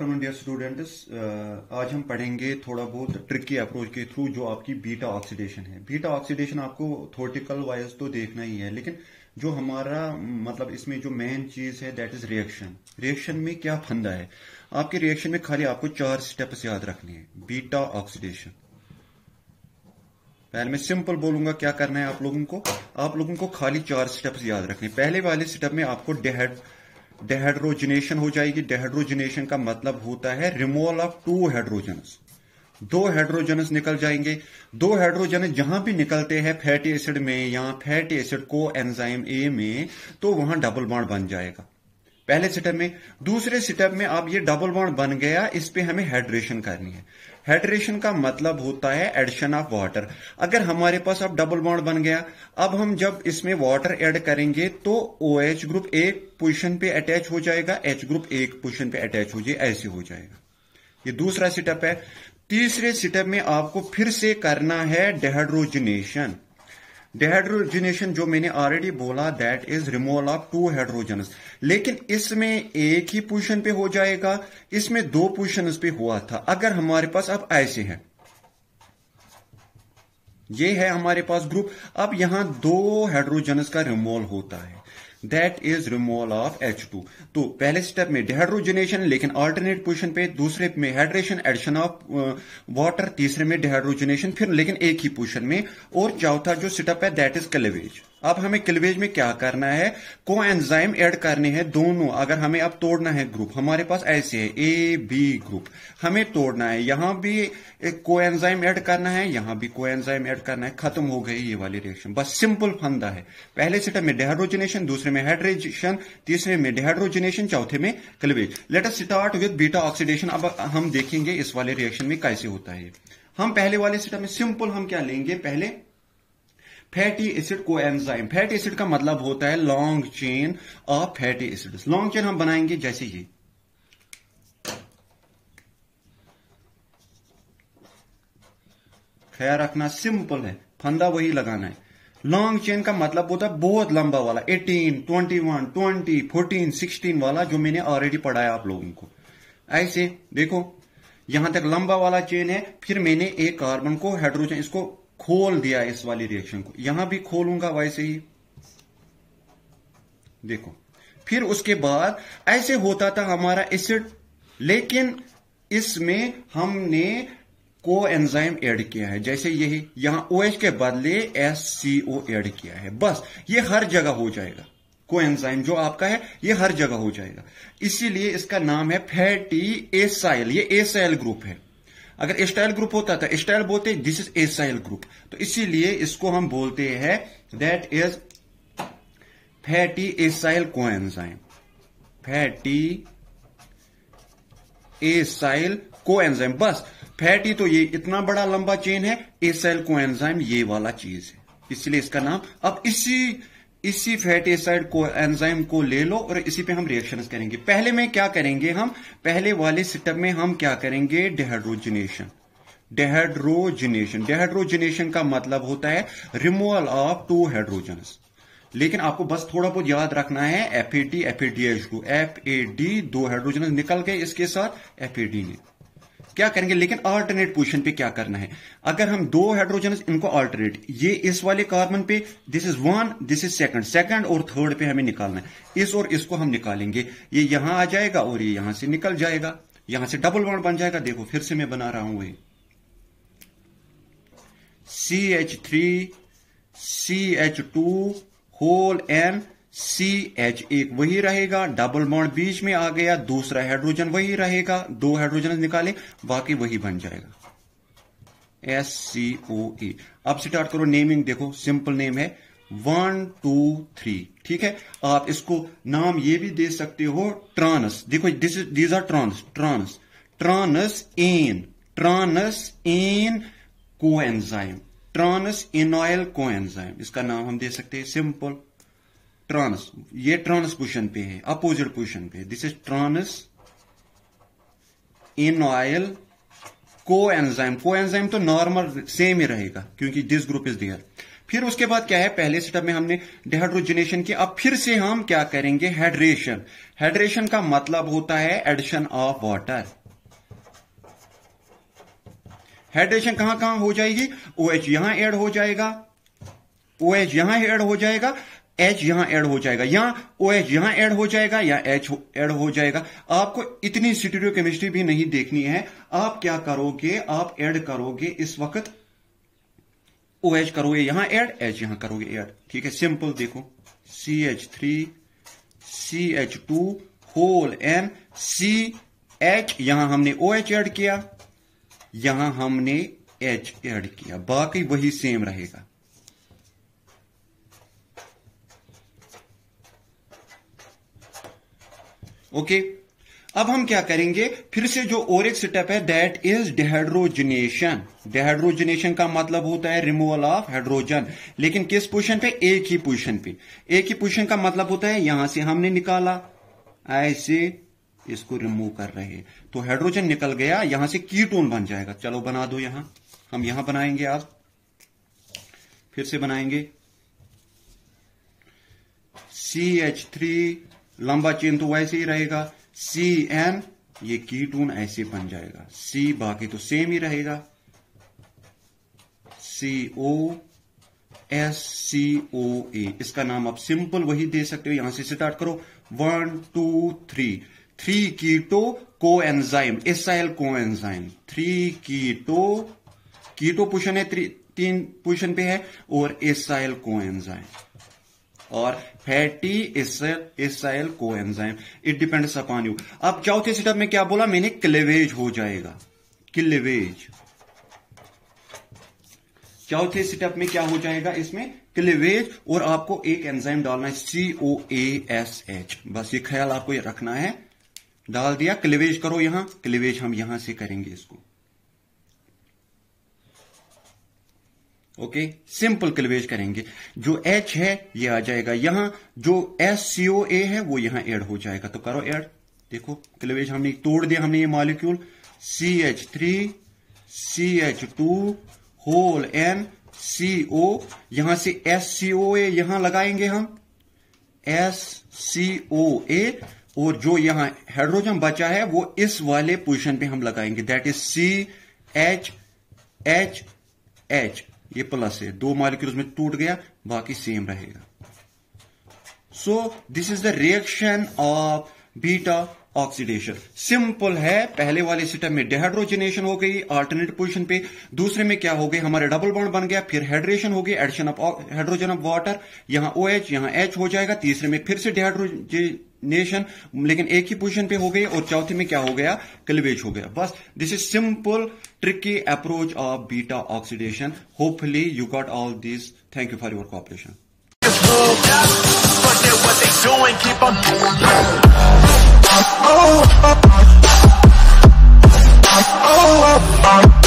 Afternoon dear students आज हम पढ़ेंगे थोड़ा बहुत ट्रिक के अप्रोच के थ्रू जो आपकी बीटा ऑक्सीडेशन है बीटा ऑक्सीडेशन आपको थोर्टिकल वाइज तो देखना ही है लेकिन जो हमारा मतलब इसमें जो मेन चीज है दैट इज रिएक्शन रिएक्शन में क्या फंदा है आपके रिएक्शन में खाली आपको चार स्टेप्स याद रखने हैं बीटा ऑक्सीडेशन पहले मैं सिंपल बोलूंगा क्या करना है आप लोगों को आप लोगों को खाली चार स्टेप्स याद रखने पहले वाले स्टेप में आपको डेहाइड डेहाइड्रोजनेशन हो जाएगी डेहाइड्रोजनेशन का मतलब होता है रिमूवल ऑफ टू हाइड्रोजनस दो हाइड्रोजनस निकल जाएंगे दो हाइड्रोजन जहां भी निकलते हैं फैटी एसिड में या फैटी एसिड को एंजाइम ए में तो वहां डबल बॉन्ड बन जाएगा पहले स्टेप में दूसरे स्टेप में अब ये डबल बॉन्ड बन गया इस पे हमें हाइड्रेशन करनी है हाइड्रेशन का मतलब होता है एडिशन ऑफ वाटर अगर हमारे पास अब डबल बॉन्ड बन गया अब हम जब इसमें वाटर ऐड करेंगे तो ओ OH ग्रुप एक पोजिशन पे अटैच हो जाएगा एच ग्रुप एक पोजिशन पे अटैच हो जाए ऐसे हो जाएगा ये दूसरा सेटअप है तीसरे सेटअप में आपको फिर से करना है डेहाइड्रोजनेशन डेहाइड्रोजिनेशन जो मैंने ऑलरेडी बोला that is removal of two hydrogen लेकिन इसमें एक ही पोजिशन पे हो जाएगा इसमें दो पोजिशन पे हुआ था अगर हमारे पास अब ऐसे है ये है हमारे पास ग्रुप अब यहां दो हाइड्रोजन का रिमूवल होता है that is removal of H two तो पहले स्टेप में डिहाइड्रोजनेशन लेकिन ऑल्टरनेट पोजिशन पे दूसरे में हाइड्रेशन एडिशन ऑफ वाटर तीसरे में डिहाइड्रोजनेशन फिर लेकिन एक ही पोजिशन में और चौथा जो स्टेप है दैट इज कलेवेज अब हमें क्लिवेज में क्या करना है को एंजाइम एड करने हैं दोनों अगर हमें अब तोड़ना है ग्रुप हमारे पास ऐसे है ए बी ग्रुप हमें तोड़ना है यहां भी को एंजाइम एड करना है यहां भी को एंजाइम एड करना है खत्म हो गई ये वाली रिएक्शन बस सिंपल फंदा है पहले सेटअप में डेहाइड्रोजनेशन दूसरे में हाइड्रेजेशन तीसरे में डेहाइड्रोजनेशन चौथे में cleavage let start with beta oxidation अब हम देखेंगे इस वाले रिएक्शन में कैसे होता है हम पहले वाले सेटअप में सिंपल हम क्या लेंगे पहले फैटी एसिड को एंजाइम फैटी एसिड का मतलब होता है long chain of fatty acid long chain हम बनाएंगे जैसे ये ख्याल रखना सिंपल है फंदा वही लगाना है लॉन्ग चेन का मतलब होता है बहुत लंबा वाला 18, 21, 20, 14, 16 वाला जो मैंने ऑलरेडी पढ़ाया आप लोगों को ऐसे देखो यहां तक लंबा वाला चेन है फिर मैंने एक कार्बन को हाइड्रोजन इसको खोल दिया इस वाली रिएक्शन को यहां भी खोलूंगा वैसे ही देखो फिर उसके बाद ऐसे होता था हमारा एसिड लेकिन इसमें हमने को एंजाइम ऐड किया है जैसे यही यहां ओ OH के बदले एस सी ओ एड किया है बस ये हर जगह हो जाएगा को एंजाइम जो आपका है ये हर जगह हो जाएगा इसीलिए इसका नाम है फैटी एसाइल ये एसाइल ग्रुप है अगर एस्टाइल ग्रुप होता था एस्टाइल तो बोलते दिस इज एसाइल ग्रुप तो इसीलिए इसको हम बोलते हैं that is fatty acyl enzyme fatty acyl enzyme बस फैटी तो ये इतना बड़ा लंबा चेन है एसाइल एनजाइम ये वाला चीज है इसलिए इसका नाम अब इसी इसी फैटी एसाइड को एंजाइम को ले लो और इसी पे हम रिएक्शंस करेंगे पहले में क्या करेंगे हम पहले वाले स्टेप में हम क्या करेंगे डेहाइड्रोजिनेशन डेहाइड्रोजिनेशन डेहाइड्रोजिनेशन का मतलब होता है रिमूवल ऑफ टू हाइड्रोजन्स लेकिन आपको बस थोड़ा बहुत याद रखना है F A D F A D H two F A D दो हाइड्रोजन निकल गए इसके साथ एफ ए डी ने क्या करेंगे लेकिन अल्टरनेट पोजिशन पे क्या करना है अगर हम दो हाइड्रोजन इनको अल्टरनेट ये इस वाले कार्बन पे this is one this is second second और थर्ड पे हमें निकालना है इस और इसको हम निकालेंगे ये यहां आ जाएगा और ये यहां से निकल जाएगा यहां से डबल वन बन जाएगा देखो फिर से मैं बना रहा हूं ये C H three C H two whole N C H एक वही रहेगा डबल बॉन्ड बीच में आ गया दूसरा हाइड्रोजन वही रहेगा दो हाइड्रोजन निकाले बाकी वही बन जाएगा एस सी ओ ए अब स्टार्ट करो नेमिंग देखो सिंपल नेम है वन टू थ्री ठीक है आप इसको नाम ये भी दे सकते हो ट्रांस देखो this is these are trans trans trans N trans N को ट्रांस इनऑयल को इसका नाम हम दे सकते हैं सिंपल ट्रांस ये ट्रांस पोजिशन पे है अपोजिट पोजिशन पे this is trans enoyl को एंजाइम को एंजाइम तो नॉर्मल सेम ही रहेगा क्योंकि दिस ग्रुप इज दियर फिर उसके बाद क्या है पहले स्टेप में हमने डिहाइड्रोजनेशन किया अब फिर से हम क्या करेंगे हाइड्रेशन हाइड्रेशन का मतलब होता है एडिशन ऑफ वाटर हाइड्रेशन कहां कहां हो जाएगी ओ OH एच यहां एड हो जाएगा ओ OH एच यहां एड हो जाएगा एच यहां ऐड हो जाएगा या ओ एच यहां ऐड हो जाएगा या एच ऐड हो जाएगा आपको इतनी स्टीरियो केमिस्ट्री भी नहीं देखनी है आप क्या करोगे आप ऐड करोगे इस वक्त ओ एच करोगे यहां ऐड एच यहां करोगे ऐड ठीक है सिंपल देखो C H three C H two whole N C H यहां हमने ओ एच ऐड किया यहां हमने एच ऐड किया बाकी वही सेम रहेगा ओके अब हम क्या करेंगे फिर से जो और एक स्टेप है दैट इज डेहाइड्रोजनेशन डेहाइड्रोजनेशन का मतलब होता है रिमूवल ऑफ हाइड्रोजन लेकिन किस पोजिशन पे एक ही पोजिशन पे एक ही पोजिशन का मतलब होता है यहां से हमने निकाला ऐसे इसको रिमूव कर रहे तो हाइड्रोजन निकल गया यहां से कीटोन बन जाएगा चलो बना दो यहां हम यहां बनाएंगे आप फिर से बनाएंगे सी एच थ्री लंबा चेन तो वैसे ही रहेगा सी एन ये कीटून ऐसे बन जाएगा सी बाकी तो सेम ही रहेगा सी ओ एस सी ओ ए इसका नाम आप सिंपल वही दे सकते हो यहां से स्टार्ट करो one two three three keto को आई एल को enzyme three keto keto position है थ्री तीन पोजिशन पे है और एल को एनजाइम और फैटी इसाइल को enzyme it depends upon you अब चौथे स्टेप में क्या बोला मैंने क्लेवेज हो जाएगा क्लेवेज चौथे स्टेप में क्या हो जाएगा इसमें क्लिवेज और आपको एक एंजाइम डालना है सी ओ ए एस एच बस ये ख्याल आपको ये रखना है डाल दिया क्लिवेज करो यहां क्लिवेज हम यहां से करेंगे इसको ओके सिंपल क्लिवेज करेंगे जो एच है ये आ जाएगा यहां जो एस सी ओ ए है वो यहां एड हो जाएगा तो करो एड देखो क्लिवेज हमने तोड़ दिया हमने ये molecule C H three C H two whole N C O यहां से एस सी ओ ए यहां लगाएंगे हम एस सी ओ ए और जो यहां हाइड्रोजन बचा है वो इस वाले पोजिशन पे हम लगाएंगे that is C H H H ये प्लस है दो मालिक्यूल में टूट गया बाकी सेम रहेगा so this is the reaction of beta oxidation simple है पहले वाले सिस्टम में डिहाइड्रोजनेशन हो गई अल्टरनेट पोजीशन पे दूसरे में क्या हो गई हमारे डबल बॉन्ड बन गया फिर हाइड्रेशन हो गई addition of hydrogen of water यहां ओ OH, एच यहां एच हो जाएगा तीसरे में फिर से डिहाइड्रोजन नेशन लेकिन एक ही पोजिशन पे हो गई और चौथे में क्या हो गया क्लिवेज हो गया बस this is simple tricky approach of beta oxidation hopefully you got all this thank you for your cooperation Oh, oh, oh, oh, oh, oh, oh. oh.